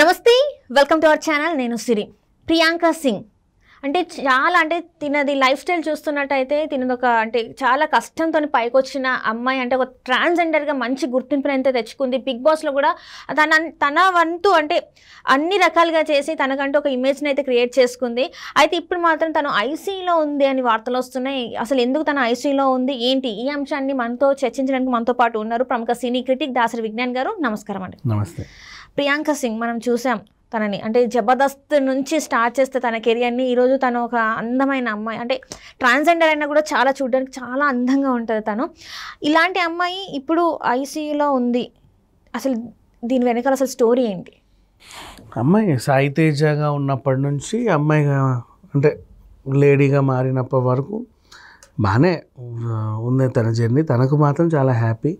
నమస్తే welcome to our channel నేను సిరి ప్రియాంక సింగ్ అంటే చాలా అంటే తినది లైఫ్ స్టైల్ చూస్తున్నట్టయితే తినది ఒక అంటే చాలా కష్టంతో పైకి వచ్చిన అమ్మాయి అంటే ఒక ట్రాన్స్జెండర్గా మంచి గుర్తింపును అయితే తెచ్చుకుంది బిగ్ బాస్లో కూడా తన తన వంతు అంటే అన్ని రకాలుగా చేసి తనకంటూ ఒక ఇమేజ్ని అయితే క్రియేట్ చేసుకుంది అయితే ఇప్పుడు మాత్రం తను ఐసీలో ఉంది అని వార్తలు వస్తున్నాయి అసలు ఎందుకు తన ఐసీలో ఉంది ఏంటి ఈ అంశాన్ని మనతో చర్చించడానికి మనతో పాటు ఉన్నారు ప్రముఖ సినీ క్రిటిక్ దాసరి విజ్ఞాన్ గారు నమస్కారం అండి నమస్తే ప్రియాంక సింగ్ మనం చూసాం తనని అంటే జబర్దస్త్ నుంచి స్టార్ట్ చేస్తే తన కెరియర్ని ఈరోజు తను ఒక అందమైన అమ్మాయి అంటే ట్రాన్స్జెండర్ అయినా కూడా చాలా చూడడానికి చాలా అందంగా ఉంటుంది తను ఇలాంటి అమ్మాయి ఇప్పుడు ఐసీయూలో ఉంది అసలు దీని వెనకాల అసలు స్టోరీ ఏంటి అమ్మాయి సాయితేజగా ఉన్నప్పటి నుంచి అమ్మాయిగా అంటే లేడీగా మారినప్పటి వరకు బాగానే ఉంది తన జర్నీ తనకు మాత్రం చాలా హ్యాపీ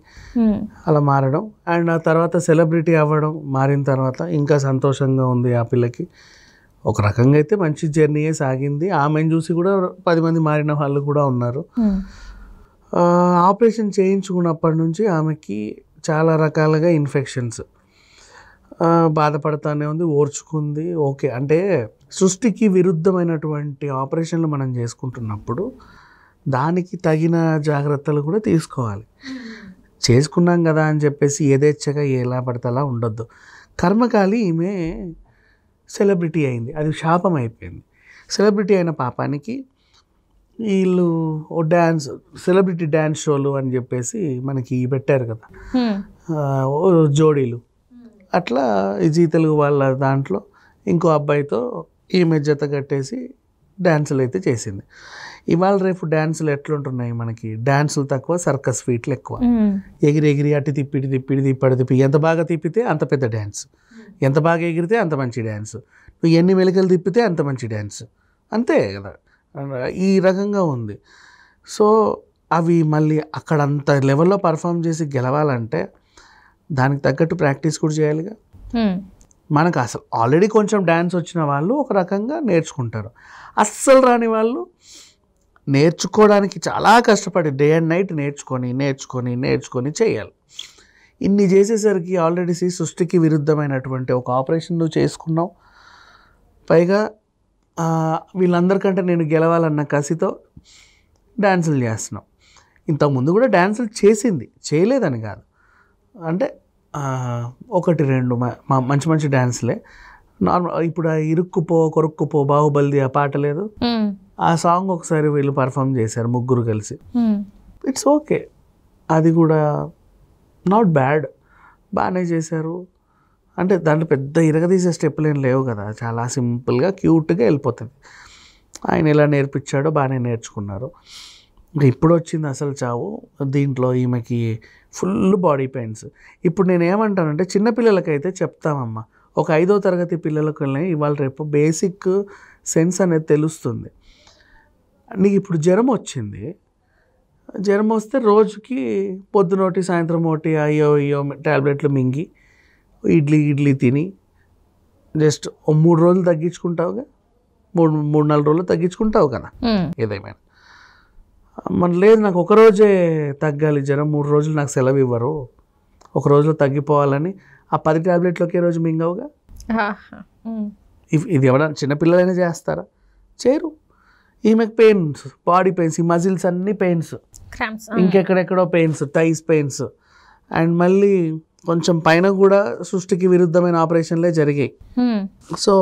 అలా మారడం అండ్ ఆ తర్వాత సెలబ్రిటీ అవ్వడం మారిన తర్వాత ఇంకా సంతోషంగా ఉంది ఆ పిల్లకి ఒక రకంగా అయితే మంచి జర్నీయే సాగింది ఆమెను చూసి కూడా పది మంది మారిన వాళ్ళు కూడా ఉన్నారు ఆపరేషన్ చేయించుకున్నప్పటి నుంచి ఆమెకి చాలా రకాలుగా ఇన్ఫెక్షన్స్ బాధపడతానే ఉంది ఓర్చుకుంది ఓకే అంటే సృష్టికి విరుద్ధమైనటువంటి ఆపరేషన్లు మనం చేసుకుంటున్నప్పుడు దానికి తగిన జాగ్రత్తలు కూడా తీసుకోవాలి చేసుకున్నాం కదా అని చెప్పేసి ఏదేచ్ఛగా ఎలా పడతలా ఉండొద్దు కర్మకాలి ఈమె సెలబ్రిటీ అయింది అది శాపం అయిపోయింది సెలబ్రిటీ అయిన పాపానికి వీళ్ళు ఓ డ్యాన్స్ సెలబ్రిటీ డ్యాన్స్ షోలు అని చెప్పేసి మనకి పెట్టారు కదా జోడీలు అట్లా జీ తెలుగు వాళ్ళ దాంట్లో ఇంకో అబ్బాయితో ఈమె జత కట్టేసి డ్యాన్సులు అయితే చేసింది ఇవాళ రేపు డ్యాన్సులు ఎట్లుంటున్నాయి మనకి డ్యాన్సులు తక్కువ సర్కస్ ఫీట్లు ఎక్కువ ఎగిరి ఎగిరి అటు తిప్పిటి తిప్పిడి తిప్పడి తిప్పి ఎంత బాగా తిప్పితే అంత పెద్ద డ్యాన్స్ ఎంత బాగా ఎగిరితే అంత మంచి డ్యాన్స్ నువ్వు ఎన్ని మెలికలు తిప్పితే అంత మంచి డ్యాన్స్ అంతే కదా ఈ రకంగా ఉంది సో అవి మళ్ళీ అక్కడ అంత లెవెల్లో పర్ఫామ్ చేసి గెలవాలంటే దానికి తగ్గట్టు ప్రాక్టీస్ కూడా చేయాలిగా మనకు అసలు ఆల్రెడీ కొంచెం డ్యాన్స్ వచ్చిన వాళ్ళు ఒక రకంగా నేర్చుకుంటారు అస్సలు రాని వాళ్ళు నేర్చుకోవడానికి చాలా కష్టపడి డే అండ్ నైట్ నేర్చుకొని నేర్చుకొని నేర్చుకొని చేయాలి ఇన్ని చేసేసరికి ఆల్రెడీ సృష్టికి విరుద్ధమైనటువంటి ఒక ఆపరేషన్ నువ్వు చేసుకున్నావు పైగా వీళ్ళందరికంటే నేను గెలవాలన్న కసితో డ్యాన్సులు చేస్తున్నావు ఇంతకుముందు కూడా డ్యాన్సులు చేసింది చేయలేదని కాదు అంటే ఒకటి రెండు మంచి మంచి డ్యాన్సులే నార్మల్ ఇప్పుడు ఇరుక్కుపో కొరుక్కుపో బాహుబలిది ఆ పాట లేదు ఆ సాంగ్ ఒకసారి వీళ్ళు పర్ఫామ్ చేశారు ముగ్గురు కలిసి ఇట్స్ hmm. ఓకే అది కూడా నాట్ బ్యాడ్ బాగానే చేశారు అంటే దాంట్లో పెద్ద ఇరగదీసే స్టెప్పులు ఏం లేవు కదా చాలా సింపుల్గా క్యూట్గా వెళ్ళిపోతుంది ఆయన ఎలా నేర్పించాడో బాగానే నేర్చుకున్నారు ఇప్పుడు వచ్చింది అసలు చావు దీంట్లో ఈమెకి ఫుల్ బాడీ పెయిన్స్ ఇప్పుడు నేను ఏమంటానంటే చిన్నపిల్లలకైతే చెప్తామమ్మా ఒక ఐదో తరగతి పిల్లలకి ఇవాళ రేపు బేసిక్ సెన్స్ అనేది తెలుస్తుంది నీకు ఇప్పుడు జ్వరం వచ్చింది జ్వరం వస్తే రోజుకి పొద్దునోటి సాయంత్రం ఒకటి అయ్యో అయ్యో ట్యాబ్లెట్లు మింగి ఇడ్లీ ఇడ్లీ తిని జస్ట్ మూడు రోజులు తగ్గించుకుంటావుగా మూడు మూడు నాలుగు రోజులు తగ్గించుకుంటావు కదా ఏదేమైనా మన లేదు నాకు ఒక రోజే తగ్గాలి జ్వరం మూడు రోజులు నాకు సెలవు ఇవ్వరు ఒక రోజులో తగ్గిపోవాలని ఆ పది ట్యాబ్లెట్లు ఒకే రోజు మింగవుగా ఇది ఎవరైనా చిన్నపిల్లలైనా చేస్తారా చేయరు ఈమెకు పెయిన్స్ బాడీ పెయిన్స్ ఈ మజిల్స్ అన్ని పెయిన్స్ ఇంకెక్కడెక్కడో పెయిన్స్ టైస్ పెయిన్స్ అండ్ మళ్ళీ కొంచెం పైన కూడా సృష్టికి విరుద్ధమైన ఆపరేషన్లే జరిగాయి సో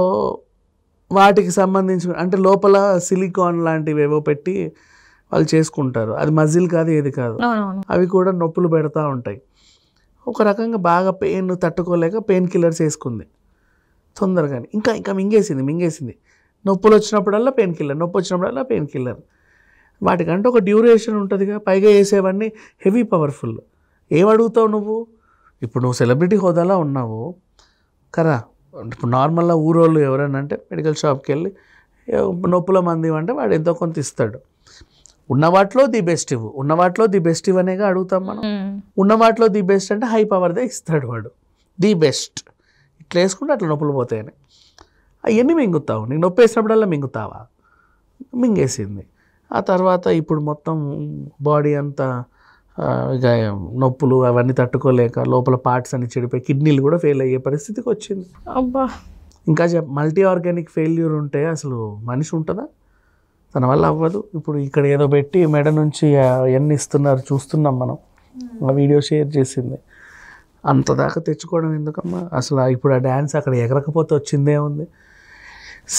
వాటికి సంబంధించిన అంటే లోపల సిలికాన్ లాంటివి ఏవో పెట్టి వాళ్ళు చేసుకుంటారు అది మజిల్ కాదు ఏది కాదు అవి కూడా నొప్పులు పెడతా ఉంటాయి ఒక రకంగా బాగా పెయిన్ తట్టుకోలేక పెయిన్ కిల్లర్స్ వేసుకుంది తొందరగానే ఇంకా ఇంకా మింగేసింది మింగేసింది నొప్పులు వచ్చినప్పుడల్లా పెయిన్ కిల్లర్ నొప్పి వచ్చినప్పుడల్లా పెయిన్ కిల్లర్ వాటికంటే ఒక డ్యూరేషన్ ఉంటుందిగా పైగా వేసేవన్నీ హెవీ పవర్ఫుల్ ఏమడుగుతావు నువ్వు ఇప్పుడు నువ్వు సెలబ్రిటీ హోదాలో ఉన్నావు కదా ఇప్పుడు నార్మల్గా ఊరోళ్ళు ఎవరైనా అంటే మెడికల్ షాప్కి వెళ్ళి నొప్పుల మంది అంటే వాడు ఎంతో కొంత ఇస్తాడు ఉన్న వాటిలో ది బెస్ట్ ఇవ్వు ఉన్న వాటిలో ది బెస్ట్ అనేగా అడుగుతాం మనం ఉన్న వాటిలో ది బెస్ట్ అంటే హై పవర్దే ఇస్తాడు వాడు ది బెస్ట్ ఇట్లా వేసుకుంటే అట్లా నొప్పులు పోతాయని అవన్నీ మింగుతావు నీకు నొప్పి వేసినప్పుడల్లా మింగుతావా మింగేసింది ఆ తర్వాత ఇప్పుడు మొత్తం బాడీ అంతా ఇక నొప్పులు అవన్నీ తట్టుకోలేక లోపల పార్ట్స్ అని చెడిపోయి కిడ్నీలు కూడా ఫెయిల్ అయ్యే పరిస్థితికి వచ్చింది అబ్బా ఇంకా చెప్ మల్టీ ఆర్గానిక్ ఫెయిల్యూర్ ఉంటే అసలు మనిషి ఉంటుందా తన వల్ల అవ్వదు ఇప్పుడు ఇక్కడ ఏదో పెట్టి మెడ నుంచి అవన్నీ ఇస్తున్నారు చూస్తున్నాం మనం ఆ వీడియో షేర్ చేసింది అంత దాకా తెచ్చుకోవడం ఎందుకమ్మా అసలు ఇప్పుడు ఆ డ్యాన్స్ అక్కడ ఎగరకపోతే వచ్చిందే ఉంది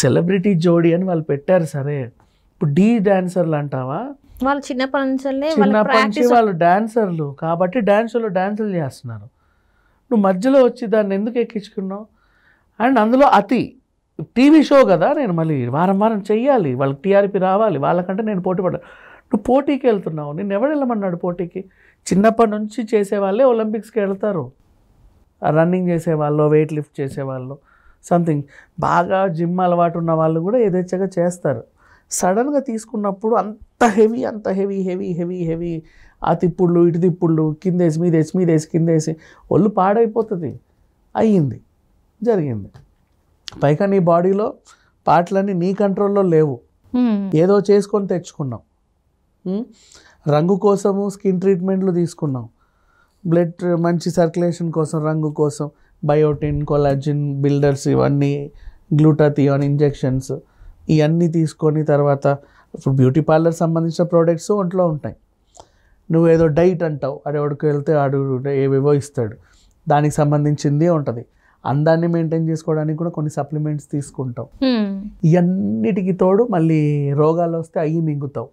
సెలబ్రిటీ జోడి అని వాళ్ళు పెట్టారు సరే ఇప్పుడు డీ డాన్సర్లు అంటావా వాళ్ళు చిన్నప్పటి నుంచి చిన్నప్పటి నుంచి వాళ్ళు డాన్సర్లు కాబట్టి డాన్సులు డాన్సులు చేస్తున్నారు నువ్వు మధ్యలో వచ్చి దాన్ని ఎందుకు ఎక్కించుకున్నావు అండ్ అందులో అతి టీవీ షో కదా నేను మళ్ళీ వారం వారం చెయ్యాలి వాళ్ళకి టీఆర్పీ రావాలి వాళ్ళకంటే నేను పోటీ పడ్డా నువ్వు పోటీకి వెళ్తున్నావు నేను ఎవడు వెళ్ళమన్నాడు పోటీకి చిన్నప్పటి నుంచి చేసేవాళ్ళే ఒలింపిక్స్కి వెళ్తారు రన్నింగ్ చేసేవాళ్ళు వెయిట్ లిఫ్ట్ చేసేవాళ్ళు సంథింగ్ బాగా జిమ్ అలవాటు ఉన్న వాళ్ళు కూడా యథేచ్ఛగా చేస్తారు సడన్గా తీసుకున్నప్పుడు అంత హెవీ అంత హెవీ హెవీ హెవీ హెవీ ఆ తిప్పుళ్ళు ఇటు తిప్పుళ్ళు కిందేసి మీదేసి మీదేసి కిందేసి ఒళ్ళు పాడైపోతుంది అయ్యింది జరిగింది పైగా నీ బాడీలో పాటలన్నీ నీ కంట్రోల్లో లేవు ఏదో చేసుకొని తెచ్చుకున్నాం రంగు కోసము స్కిన్ ట్రీట్మెంట్లు తీసుకున్నాం బ్లడ్ మంచి సర్క్యులేషన్ కోసం రంగు కోసం బయోటిన్ కొలాజిన్ బిల్డర్స్ ఇవన్నీ గ్లూటాథియోన్ ఇంజెక్షన్స్ ఇవన్నీ తీసుకొని తర్వాత ఇప్పుడు బ్యూటీ పార్లర్ సంబంధించిన ప్రోడక్ట్స్ ఒంట్లో ఉంటాయి నువ్వేదో డైట్ అంటావు అది వెళ్తే ఆడు ఏవేవో ఇస్తాడు దానికి సంబంధించింది ఉంటుంది అందాన్ని మెయింటైన్ చేసుకోవడానికి కూడా కొన్ని సప్లిమెంట్స్ తీసుకుంటాం ఇవన్నిటికి తోడు మళ్ళీ రోగాలు వస్తే అవి మింగుతావు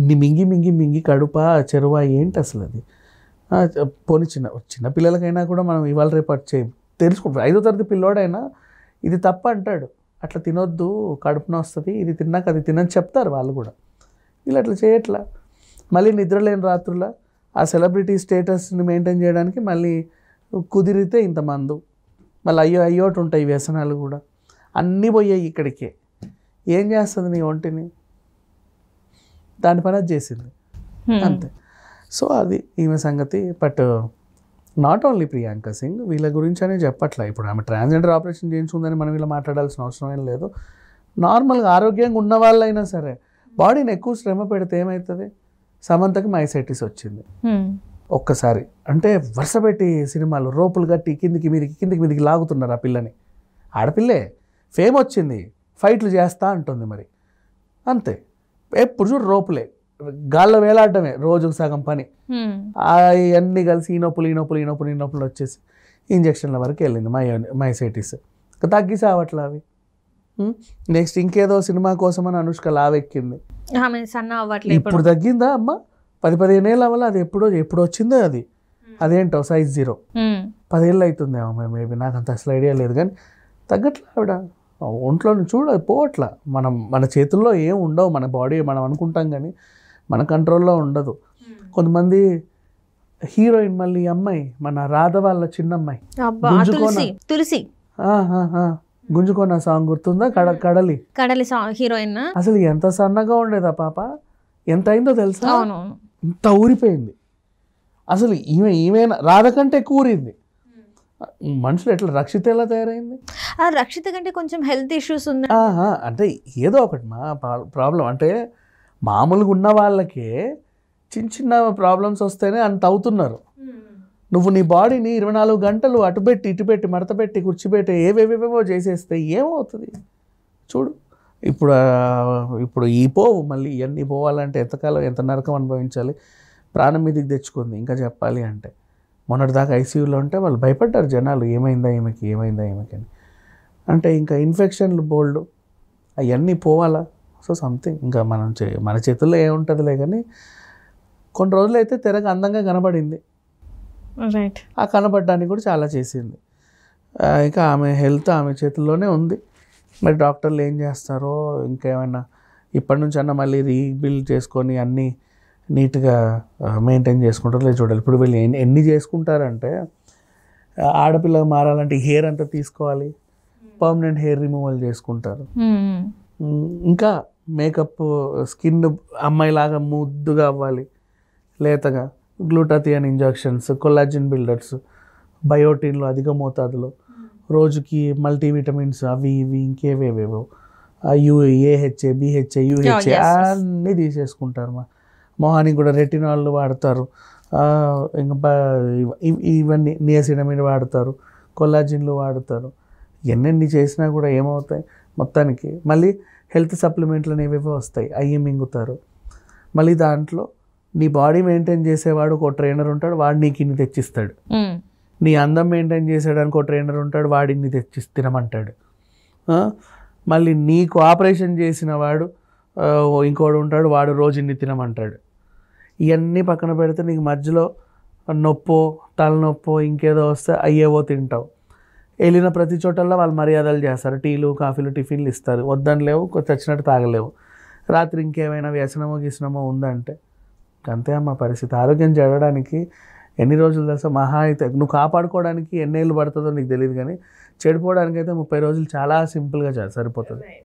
ఇన్ని మింగి మింగి మింగి కడుప చెరువ ఏంటి అసలు అది పోని చిన్న చిన్న పిల్లలకైనా కూడా మనం ఇవాళ రేపటి చేయం తెలుసుకుంటాం ఐదో తరగతి పిల్లోడైనా ఇది తప్ప అంటాడు అట్లా తినొద్దు కడుపున వస్తుంది ఇది తిన్నాక అది తినని చెప్తారు వాళ్ళు కూడా వీళ్ళు అట్లా చేయట్లా మళ్ళీ నిద్ర లేని రాత్రుల ఆ సెలబ్రిటీ స్టేటస్ని మెయింటైన్ చేయడానికి మళ్ళీ కుదిరితే ఇంతమందు మళ్ళీ అయ్యో అయ్యోటి ఉంటాయి వ్యసనాలు కూడా అన్నీ పోయాయి ఇక్కడికే ఏం చేస్తుంది నీ ఒంటిని దానిపైన చేసింది అంతే సో అది ఈమె సంగతి but not only Priyanka Singh వీళ్ళ గురించి అనే చెప్పట్లే ఇప్పుడు ఆమె ట్రాన్స్జెండర్ ఆపరేషన్ చేయించుకుందని మనం ఇలా మాట్లాడాల్సిన అవసరం ఏం లేదు నార్మల్గా ఆరోగ్యంగా ఉన్న వాళ్ళైనా సరే బాడీని ఎక్కువ శ్రమ పెడితే ఏమవుతుంది సమంతకి మైసైటిస్ వచ్చింది ఒక్కసారి అంటే వరుస పెట్టి సినిమాలు రోపులు కట్టి కిందికి మీదికి కిందికి మీదికి లాగుతున్నారు ఆ పిల్లని ఆడపిల్లే ఫేమ్ వచ్చింది ఫైట్లు చేస్తా అంటుంది మరి అంతే ఎప్పుడు చూడు రోపులే గాల్లో వేలాడటమే రోజుకు సగం పని అవన్నీ కలిసి ఈ నొప్పులు ఈ నొప్పులు ఈ నొప్పులు ఈ నొప్పులు వచ్చేసి ఇంజక్షన్ల వరకు వెళ్ళింది మై మైసైటిస్ తగ్గిసి అవట్లా అవి నెక్స్ట్ ఇంకేదో సినిమా కోసం అని అనుష్క లావెక్కింది ఇప్పుడు తగ్గిందా అమ్మ పది పదిహేను ఏళ్ళ వల్ల అది ఎప్పుడో ఎప్పుడు వచ్చిందో అది అదేంటో సైజ్ జీరో పదేళ్ళు అవుతుందేమో మేబీ నాకు అంత అసలు ఐడియా లేదు కానీ తగ్గట్లే ఆవిడ ఒంట్లో చూడ పోవట్లా మనం మన చేతుల్లో ఏం ఉండవు మన బాడీ మనం అనుకుంటాం కానీ మన కంట్రోల్లో ఉండదు hmm. కొంతమంది హీరోయిన్ మళ్ళీ అమ్మాయి మన రాధ వాళ్ళ చిన్నమ్మాయి తులసి hmm. గుంజుకోన సాంగ్ గుర్తుందా కడ hmm. కడలి కడలి హీరోయిన్ అసలు ఎంత సన్నగా ఉండేదా పాప ఎంత అయిందో తెలుసా ఇంత ఊరిపోయింది అసలు ఈమె ఈమెనా రాధ కంటే కూరింది మనుషులు ఎట్లా రక్షిత ఎలా తయారైంది రక్షిత కంటే కొంచెం హెల్త్ ఇష్యూస్ ఉన్నాయి అంటే ఏదో ఒకటి మా ప్రాబ్లం అంటే మామూలుగా ఉన్న వాళ్ళకే చిన్న చిన్న ప్రాబ్లమ్స్ వస్తేనే అంత అవుతున్నారు నువ్వు నీ బాడీని ఇరవై నాలుగు గంటలు అటుపెట్టి ఇటుపెట్టి మడతపెట్టి కూర్చిపెట్టి ఏవేవేవేవో చేసేస్తే ఏమవుతుంది చూడు ఇప్పుడు ఇప్పుడు ఈ పోవు మళ్ళీ ఇవన్నీ పోవాలంటే ఎంతకాలం ఎంత నరకం అనుభవించాలి ప్రాణం మీదకి తెచ్చుకుంది ఇంకా చెప్పాలి అంటే మొన్నటిదాకా ఐసీయూలో ఉంటే వాళ్ళు భయపడ్డారు జనాలు ఏమైందా ఈమెకి ఏమైందా ఈమెకి అని అంటే ఇంకా ఇన్ఫెక్షన్లు బోల్డ్ అవన్నీ పోవాలా సో సంథింగ్ ఇంకా మనం చే మన చేతుల్లో ఏముంటుందిలే కానీ కొన్ని రోజులు అయితే అందంగా కనబడింది ఆ కనబడడానికి కూడా చాలా చేసింది ఇంకా ఆమె హెల్త్ ఆమె చేతుల్లోనే ఉంది మరి డాక్టర్లు ఏం చేస్తారో ఇంకేమైనా ఇప్పటి నుంచి అన్న మళ్ళీ రీబిల్డ్ చేసుకొని అన్నీ నీట్గా మెయింటైన్ చేసుకుంటారు లేదు చూడాలి ఇప్పుడు వీళ్ళు ఎన్ని చేసుకుంటారంటే ఆడపిల్ల మారాలంటే హెయిర్ అంతా తీసుకోవాలి పర్మనెంట్ hmm. హెయిర్ రిమూవల్ చేసుకుంటారు hmm. ఇంకా మేకప్ స్కిన్ అమ్మాయిలాగా ముద్దుగా అవ్వాలి లేతగా గ్లూటాథియన్ ఇంజెక్షన్స్ కొల్లాజిన్ బిల్డర్స్ బయోటిన్లు అధిక మోతాదులో రోజుకి మల్టీవిటమిన్స్ అవి ఇవి ఇంకేవేవేవో ఏహెచ్ఏ బిహెచ్ఏ యూహెచ్ఏ oh, అన్నీ తీసేసుకుంటారు మా మొహానికి కూడా రెటినాల్ వాడతారు ఇంకా ఇవన్నీ నియసిడమిన్ వాడతారు కొల్లాజిన్లు వాడతారు ఎన్నెన్ని చేసినా కూడా ఏమవుతాయి మొత్తానికి మళ్ళీ హెల్త్ సప్లిమెంట్లు అనేవి వస్తాయి అవి మింగుతారు మళ్ళీ దాంట్లో నీ బాడీ మెయింటైన్ చేసేవాడు ఒక ట్రైనర్ ఉంటాడు వాడు నీకు ఇన్ని తెచ్చిస్తాడు నీ అందం మెయింటైన్ చేసేయడానికి ఒక ట్రైనర్ ఉంటాడు వాడు ఇన్ని తెచ్చి తినమంటాడు మళ్ళీ నీకు ఆపరేషన్ చేసిన వాడు ఇంకోడు ఉంటాడు వాడు రోజు ఇన్ని తినమంటాడు ఇవన్నీ పక్కన పెడితే నీకు మధ్యలో నొప్పో తలనొప్పో ఇంకేదో వస్తే అయ్యేవో తింటావు వెళ్ళిన ప్రతి చోటల్లో వాళ్ళు మర్యాదలు చేస్తారు టీలు కాఫీలు టిఫిన్లు ఇస్తారు వద్దని లేవు వచ్చినట్టు తాగలేవు రాత్రి ఇంకేమైనా వ్యసనమో గీసనమో ఉందంటే అంతే అమ్మ పరిస్థితి ఆరోగ్యం చెడడానికి ఎన్ని రోజులు తెలుసా మహా అయితే నువ్వు కాపాడుకోవడానికి ఎన్నేళ్ళు పడుతుందో నీకు తెలియదు కానీ చెడిపోవడానికైతే ముప్పై రోజులు చాలా సింపుల్గా సరిపోతుంది